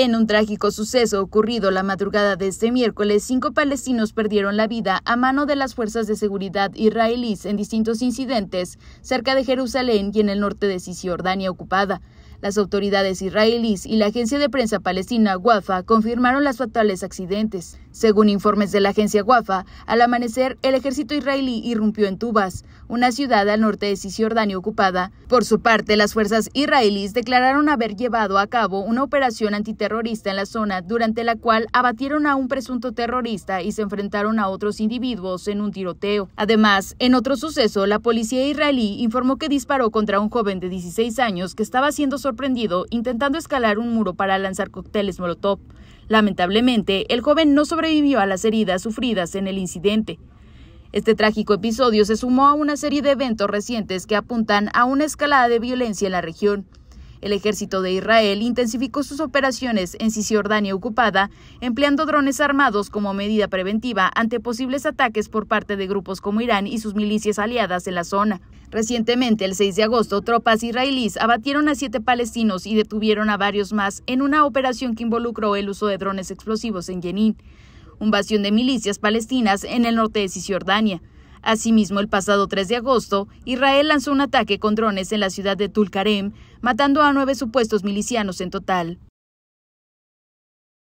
En un trágico suceso ocurrido la madrugada de este miércoles, cinco palestinos perdieron la vida a mano de las fuerzas de seguridad israelíes en distintos incidentes cerca de Jerusalén y en el norte de Cisjordania ocupada. Las autoridades israelíes y la agencia de prensa palestina Wafa confirmaron los fatales accidentes. Según informes de la agencia Wafa, al amanecer el ejército israelí irrumpió en Tubas, una ciudad al norte de Cisjordania ocupada. Por su parte, las fuerzas israelíes declararon haber llevado a cabo una operación antiterrorista en la zona durante la cual abatieron a un presunto terrorista y se enfrentaron a otros individuos en un tiroteo. Además, en otro suceso, la policía israelí informó que disparó contra un joven de 16 años que estaba siendo sorprendido intentando escalar un muro para lanzar cócteles Molotov. Lamentablemente, el joven no sobrevivió a las heridas sufridas en el incidente. Este trágico episodio se sumó a una serie de eventos recientes que apuntan a una escalada de violencia en la región. El ejército de Israel intensificó sus operaciones en Cisjordania ocupada, empleando drones armados como medida preventiva ante posibles ataques por parte de grupos como Irán y sus milicias aliadas en la zona. Recientemente, el 6 de agosto, tropas israelíes abatieron a siete palestinos y detuvieron a varios más en una operación que involucró el uso de drones explosivos en Jenin, un bastión de milicias palestinas en el norte de Cisjordania. Asimismo, el pasado 3 de agosto, Israel lanzó un ataque con drones en la ciudad de Tulkarem, matando a nueve supuestos milicianos en total.